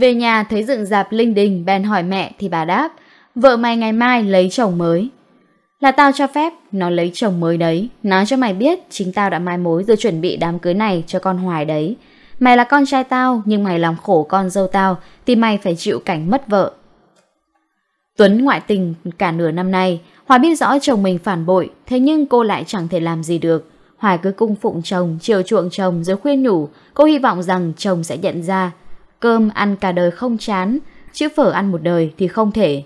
Về nhà thấy dựng dạp linh đình bèn hỏi mẹ thì bà đáp, vợ mày ngày mai lấy chồng mới. Là tao cho phép, nó lấy chồng mới đấy. Nói cho mày biết, chính tao đã mai mối rồi chuẩn bị đám cưới này cho con hoài đấy. Mày là con trai tao, nhưng mày làm khổ con dâu tao, thì mày phải chịu cảnh mất vợ. Tuấn ngoại tình cả nửa năm nay, Hoài biết rõ chồng mình phản bội, thế nhưng cô lại chẳng thể làm gì được. Hoài cứ cung phụng chồng, chiều chuộng chồng rồi khuyên nhủ, cô hy vọng rằng chồng sẽ nhận ra Cơm ăn cả đời không chán, chứ phở ăn một đời thì không thể.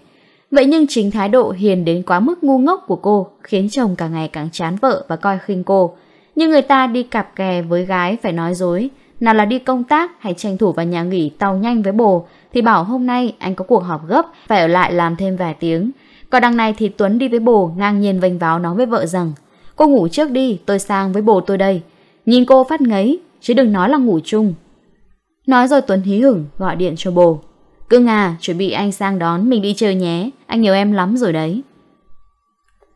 Vậy nhưng chính thái độ hiền đến quá mức ngu ngốc của cô khiến chồng càng ngày càng chán vợ và coi khinh cô. như người ta đi cặp kè với gái phải nói dối, nào là đi công tác hay tranh thủ vào nhà nghỉ tàu nhanh với bồ thì bảo hôm nay anh có cuộc họp gấp phải ở lại làm thêm vài tiếng. Còn đằng này thì Tuấn đi với bồ ngang nhiên vênh váo nói với vợ rằng Cô ngủ trước đi, tôi sang với bồ tôi đây. Nhìn cô phát ngấy, chứ đừng nói là ngủ chung, Nói rồi Tuấn hí hửng gọi điện cho bồ. Cưng à, chuẩn bị anh sang đón mình đi chơi nhé, anh nhớ em lắm rồi đấy.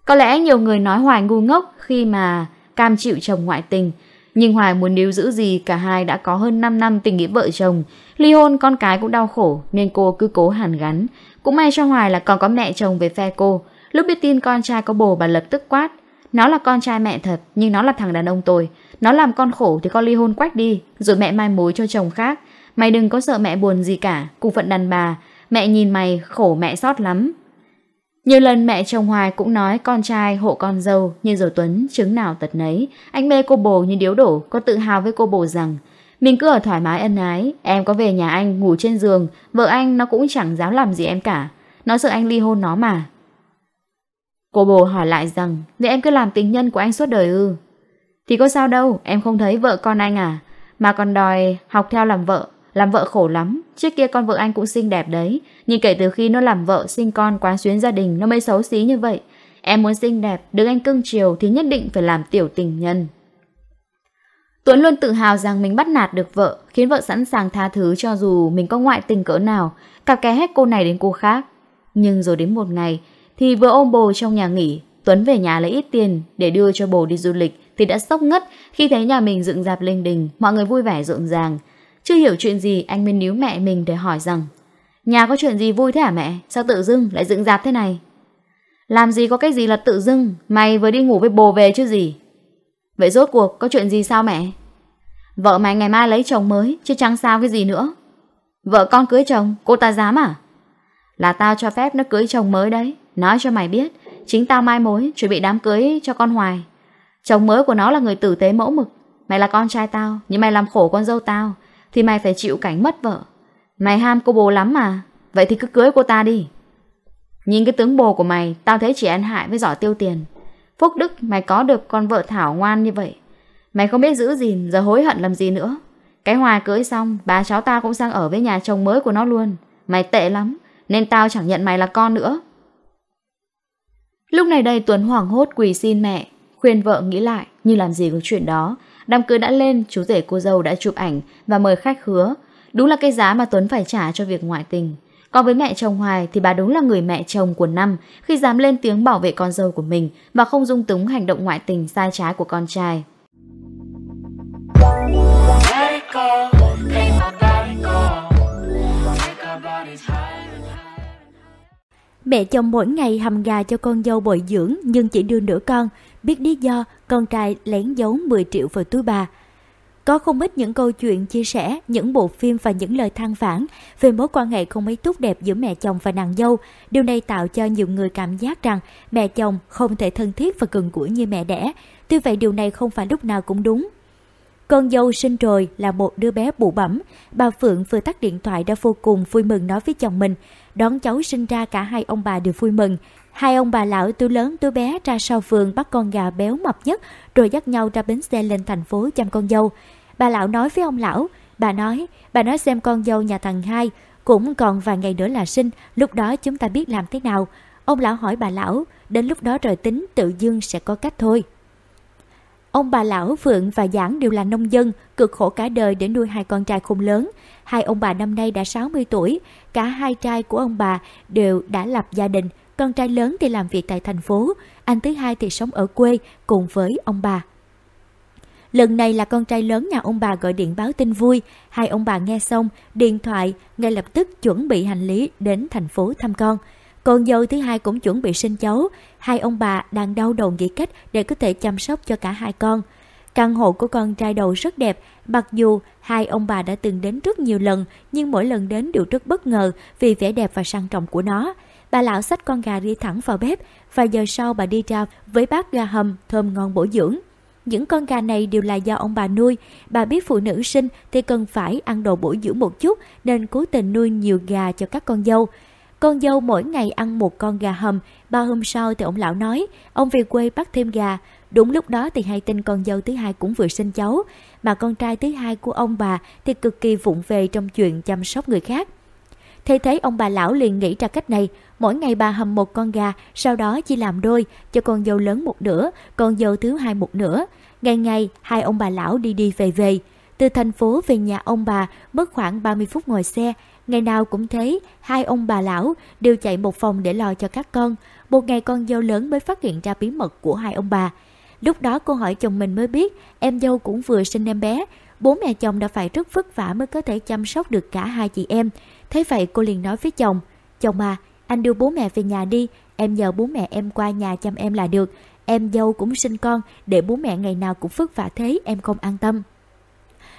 Có lẽ nhiều người nói Hoài ngu ngốc khi mà cam chịu chồng ngoại tình, nhưng Hoài muốn níu giữ gì cả hai đã có hơn 5 năm tình nghĩa vợ chồng, ly hôn con cái cũng đau khổ nên cô cứ cố hàn gắn. Cũng may cho Hoài là còn có mẹ chồng về phe cô, lúc biết tin con trai có bồ bà lập tức quát, nó là con trai mẹ thật, nhưng nó là thằng đàn ông tôi. Nó làm con khổ thì con ly hôn quách đi, rồi mẹ mai mối cho chồng khác. Mày đừng có sợ mẹ buồn gì cả, cùng phận đàn bà. Mẹ nhìn mày, khổ mẹ xót lắm. Nhiều lần mẹ chồng Hoài cũng nói con trai hộ con dâu, nhưng rồi Tuấn chứng nào tật nấy. Anh mê cô bồ như điếu đổ, có tự hào với cô bồ rằng mình cứ ở thoải mái ân ái, em có về nhà anh ngủ trên giường, vợ anh nó cũng chẳng dám làm gì em cả. Nó sợ anh ly hôn nó mà. Cô bồ hỏi lại rằng Vậy em cứ làm tình nhân của anh suốt đời ư Thì có sao đâu Em không thấy vợ con anh à Mà còn đòi học theo làm vợ Làm vợ khổ lắm Trước kia con vợ anh cũng xinh đẹp đấy Nhưng kể từ khi nó làm vợ sinh con quán xuyến gia đình Nó mới xấu xí như vậy Em muốn xinh đẹp Được anh cưng chiều Thì nhất định phải làm tiểu tình nhân Tuấn luôn tự hào rằng mình bắt nạt được vợ, khiến vợ sẵn sàng tha thứ cho dù mình có ngoại tình cỡ nào, cặp kè hết cô này đến cô khác. Nhưng rồi đến một ngày, thì vừa ôm bồ trong nhà nghỉ, Tuấn về nhà lấy ít tiền để đưa cho bồ đi du lịch thì đã sốc ngất khi thấy nhà mình dựng dạp linh đình, mọi người vui vẻ rộn ràng. Chưa hiểu chuyện gì, anh mới níu mẹ mình để hỏi rằng Nhà có chuyện gì vui thế hả mẹ? Sao tự dưng lại dựng dạp thế này? Làm gì có cái gì là tự dưng, mày vừa đi ngủ với bồ về chứ gì? Vậy rốt cuộc có chuyện gì sao mẹ? Vợ mày ngày mai lấy chồng mới, chứ chẳng sao cái gì nữa. Vợ con cưới chồng, cô ta dám à? Là tao cho phép nó cưới chồng mới đấy. Nói cho mày biết, chính tao mai mối chuẩn bị đám cưới cho con Hoài. Chồng mới của nó là người tử tế mẫu mực. Mày là con trai tao, nhưng mày làm khổ con dâu tao, thì mày phải chịu cảnh mất vợ. Mày ham cô bồ lắm mà, vậy thì cứ cưới cô ta đi. Nhìn cái tướng bồ của mày, tao thấy chỉ ăn hại với giỏi tiêu tiền. Phúc Đức, mày có được con vợ thảo ngoan như vậy. Mày không biết giữ gìn, giờ hối hận làm gì nữa. Cái Hoài cưới xong, bà cháu tao cũng sang ở với nhà chồng mới của nó luôn. Mày tệ lắm, nên tao chẳng nhận mày là con nữa. Lúc này đây Tuấn hoảng hốt quỳ xin mẹ, khuyên vợ nghĩ lại như làm gì có chuyện đó. Đám cưới đã lên, chú rể cô dâu đã chụp ảnh và mời khách hứa. Đúng là cái giá mà Tuấn phải trả cho việc ngoại tình. Còn với mẹ chồng Hoài thì bà đúng là người mẹ chồng của năm khi dám lên tiếng bảo vệ con dâu của mình và không dung túng hành động ngoại tình sai trái của con trai. Mẹ chồng mỗi ngày hầm gà cho con dâu bồi dưỡng nhưng chỉ đưa nửa con, biết lý do con trai lén giấu 10 triệu vào túi bà. Có không ít những câu chuyện chia sẻ, những bộ phim và những lời than vãn về mối quan hệ không mấy tốt đẹp giữa mẹ chồng và nàng dâu. Điều này tạo cho nhiều người cảm giác rằng mẹ chồng không thể thân thiết và gần gũi như mẹ đẻ. Tuy vậy điều này không phải lúc nào cũng đúng con dâu sinh rồi là một đứa bé bụ bẩm. Bà Phượng vừa tắt điện thoại đã vô cùng vui mừng nói với chồng mình. Đón cháu sinh ra cả hai ông bà đều vui mừng. Hai ông bà lão tôi lớn tôi bé ra sau vườn bắt con gà béo mập nhất rồi dắt nhau ra bến xe lên thành phố chăm con dâu. Bà lão nói với ông lão, bà nói, bà nói xem con dâu nhà thằng hai cũng còn vài ngày nữa là sinh, lúc đó chúng ta biết làm thế nào. Ông lão hỏi bà lão, đến lúc đó rồi tính tự dương sẽ có cách thôi. Ông bà lão Phượng và Giảng đều là nông dân, cực khổ cả đời để nuôi hai con trai khôn lớn. Hai ông bà năm nay đã 60 tuổi, cả hai trai của ông bà đều đã lập gia đình, con trai lớn thì làm việc tại thành phố, anh thứ hai thì sống ở quê cùng với ông bà. Lần này là con trai lớn nhà ông bà gọi điện báo tin vui, hai ông bà nghe xong, điện thoại ngay lập tức chuẩn bị hành lý đến thành phố thăm con. Con dâu thứ hai cũng chuẩn bị sinh cháu, hai ông bà đang đau đầu nghĩ cách để có thể chăm sóc cho cả hai con. Căn hộ của con trai đầu rất đẹp, mặc dù hai ông bà đã từng đến rất nhiều lần, nhưng mỗi lần đến đều rất bất ngờ vì vẻ đẹp và sang trọng của nó. Bà lão xách con gà đi thẳng vào bếp, và giờ sau bà đi ra với bát gà hầm thơm ngon bổ dưỡng. Những con gà này đều là do ông bà nuôi, bà biết phụ nữ sinh thì cần phải ăn đồ bổ dưỡng một chút nên cố tình nuôi nhiều gà cho các con dâu. Con dâu mỗi ngày ăn một con gà hầm, ba hôm sau thì ông lão nói, ông về quê bắt thêm gà. Đúng lúc đó thì hay tin con dâu thứ hai cũng vừa sinh cháu, mà con trai thứ hai của ông bà thì cực kỳ vụng về trong chuyện chăm sóc người khác. Thế thế ông bà lão liền nghĩ ra cách này, mỗi ngày bà hầm một con gà, sau đó chỉ làm đôi, cho con dâu lớn một nửa, con dâu thứ hai một nửa. Ngày ngày, hai ông bà lão đi đi về về. Từ thành phố về nhà ông bà, mất khoảng 30 phút ngồi xe, Ngày nào cũng thế, hai ông bà lão đều chạy một phòng để lo cho các con. Một ngày con dâu lớn mới phát hiện ra bí mật của hai ông bà. Lúc đó cô hỏi chồng mình mới biết em dâu cũng vừa sinh em bé. Bố mẹ chồng đã phải rất vất vả mới có thể chăm sóc được cả hai chị em. Thế vậy cô liền nói với chồng, chồng à, anh đưa bố mẹ về nhà đi, em nhờ bố mẹ em qua nhà chăm em là được. Em dâu cũng sinh con, để bố mẹ ngày nào cũng vất vả thế em không an tâm.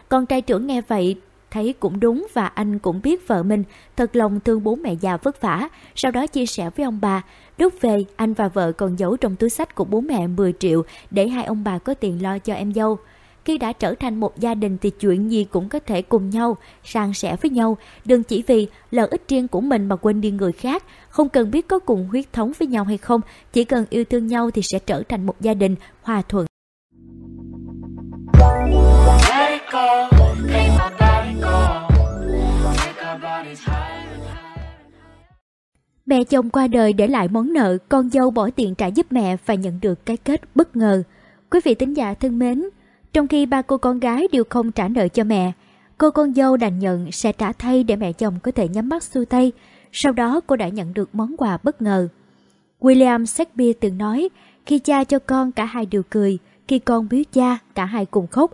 Con trai trưởng nghe vậy thấy cũng đúng và anh cũng biết vợ mình thật lòng thương bố mẹ già vất vả, sau đó chia sẻ với ông bà. Lúc về, anh và vợ còn giấu trong túi sách của bố mẹ 10 triệu để hai ông bà có tiền lo cho em dâu. Khi đã trở thành một gia đình thì chuyện gì cũng có thể cùng nhau, sang sẻ với nhau, đừng chỉ vì lợi ích riêng của mình mà quên đi người khác, không cần biết có cùng huyết thống với nhau hay không, chỉ cần yêu thương nhau thì sẽ trở thành một gia đình hòa thuận. Let it go. Mẹ chồng qua đời để lại món nợ, con dâu bỏ tiền trả giúp mẹ và nhận được cái kết bất ngờ. Quý vị tính giả thân mến, trong khi ba cô con gái đều không trả nợ cho mẹ, cô con dâu đành nhận sẽ trả thay để mẹ chồng có thể nhắm mắt xuôi tay. Sau đó cô đã nhận được món quà bất ngờ. William Shakespeare từng nói, khi cha cho con cả hai đều cười, khi con biết cha cả hai cùng khóc,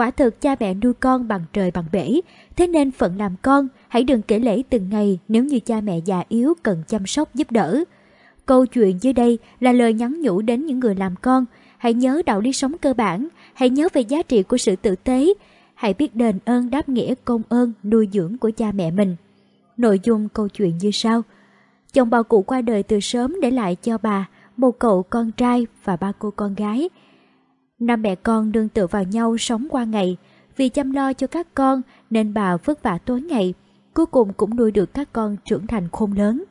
Quả thực cha mẹ nuôi con bằng trời bằng bể, thế nên phận làm con, hãy đừng kể lễ từng ngày nếu như cha mẹ già yếu cần chăm sóc giúp đỡ. Câu chuyện dưới đây là lời nhắn nhủ đến những người làm con, hãy nhớ đạo lý sống cơ bản, hãy nhớ về giá trị của sự tử tế, hãy biết đền ơn đáp nghĩa công ơn nuôi dưỡng của cha mẹ mình. Nội dung câu chuyện như sau. Chồng bà cụ qua đời từ sớm để lại cho bà một cậu con trai và ba cô con gái – Năm mẹ con đương tựa vào nhau sống qua ngày. Vì chăm lo cho các con nên bà vất vả tối ngày. Cuối cùng cũng nuôi được các con trưởng thành khôn lớn.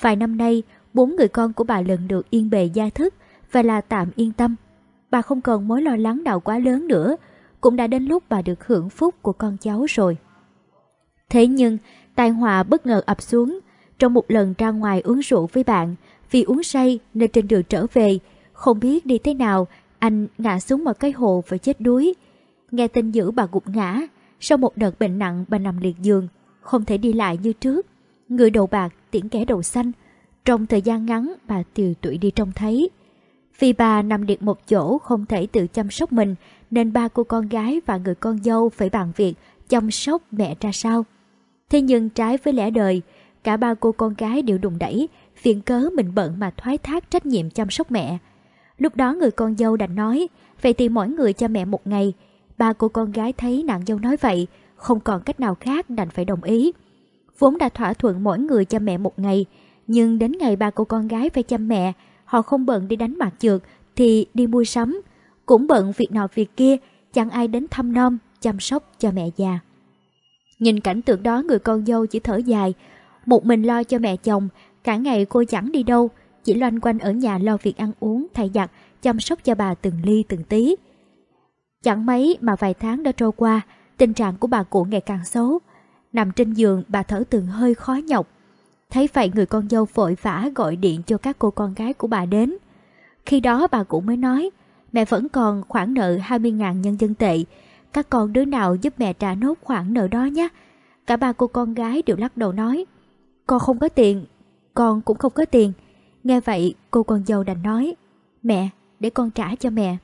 Vài năm nay, bốn người con của bà lần được yên bề gia thức và là tạm yên tâm. Bà không còn mối lo lắng nào quá lớn nữa, cũng đã đến lúc bà được hưởng phúc của con cháu rồi. Thế nhưng, tai họa bất ngờ ập xuống. Trong một lần ra ngoài uống rượu với bạn, vì uống say nên trên đường trở về, không biết đi thế nào anh ngã xuống một cái hồ và chết đuối. Nghe tin dữ bà gục ngã, sau một đợt bệnh nặng bà nằm liệt giường, không thể đi lại như trước. Người đầu bạc tiễn kẻ đầu xanh, trong thời gian ngắn bà tiều tụy đi trông thấy. Vì bà nằm liệt một chỗ không thể tự chăm sóc mình nên ba cô con gái và người con dâu phải bàn việc chăm sóc mẹ ra sao. Thế nhưng trái với lẽ đời, cả ba cô con gái đều đùng đẩy, viện cớ mình bận mà thoái thác trách nhiệm chăm sóc mẹ, Lúc đó người con dâu đành nói, vậy thì mỗi người cho mẹ một ngày. Ba của con gái thấy nạn dâu nói vậy, không còn cách nào khác đành phải đồng ý. Vốn đã thỏa thuận mỗi người cho mẹ một ngày, nhưng đến ngày ba của con gái phải chăm mẹ, họ không bận đi đánh mặt trượt thì đi mua sắm, cũng bận việc nào việc kia, chẳng ai đến thăm nom, chăm sóc cho mẹ già. Nhìn cảnh tượng đó người con dâu chỉ thở dài, một mình lo cho mẹ chồng, cả ngày cô chẳng đi đâu, chỉ loanh quanh ở nhà lo việc ăn uống, thay giặt, chăm sóc cho bà từng ly từng tí. Chẳng mấy mà vài tháng đã trôi qua, tình trạng của bà cụ ngày càng xấu. Nằm trên giường bà thở từng hơi khó nhọc. Thấy vậy người con dâu vội vã gọi điện cho các cô con gái của bà đến. Khi đó bà cụ mới nói, mẹ vẫn còn khoản nợ 20.000 nhân dân tệ. Các con đứa nào giúp mẹ trả nốt khoản nợ đó nhé. Cả ba cô con gái đều lắc đầu nói, con không có tiền, con cũng không có tiền. Nghe vậy cô con dâu đành nói Mẹ, để con trả cho mẹ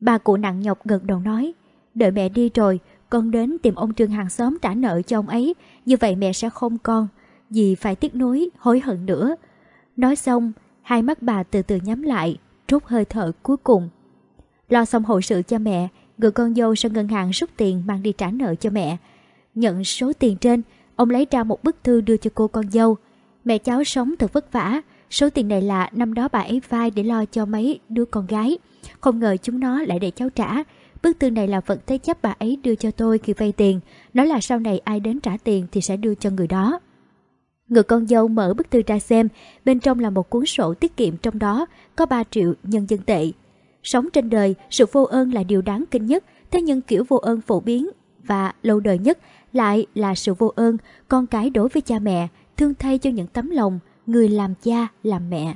Bà cụ nặng nhọc gật đầu nói Đợi mẹ đi rồi Con đến tìm ông Trương hàng xóm trả nợ cho ông ấy Như vậy mẹ sẽ không con Vì phải tiếc nuối, hối hận nữa Nói xong Hai mắt bà từ từ nhắm lại Rút hơi thở cuối cùng Lo xong hậu sự cho mẹ Người con dâu sang ngân hàng rút tiền mang đi trả nợ cho mẹ Nhận số tiền trên Ông lấy ra một bức thư đưa cho cô con dâu Mẹ cháu sống thật vất vả Số tiền này là năm đó bà ấy vay để lo cho mấy đứa con gái. Không ngờ chúng nó lại để cháu trả. Bức thư này là vật thế chấp bà ấy đưa cho tôi khi vay tiền. Nó là sau này ai đến trả tiền thì sẽ đưa cho người đó. Người con dâu mở bức thư ra xem, bên trong là một cuốn sổ tiết kiệm trong đó có 3 triệu nhân dân tệ. Sống trên đời, sự vô ơn là điều đáng kinh nhất, thế nhưng kiểu vô ơn phổ biến và lâu đời nhất lại là sự vô ơn, con cái đối với cha mẹ, thương thay cho những tấm lòng người làm cha làm mẹ.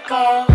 Let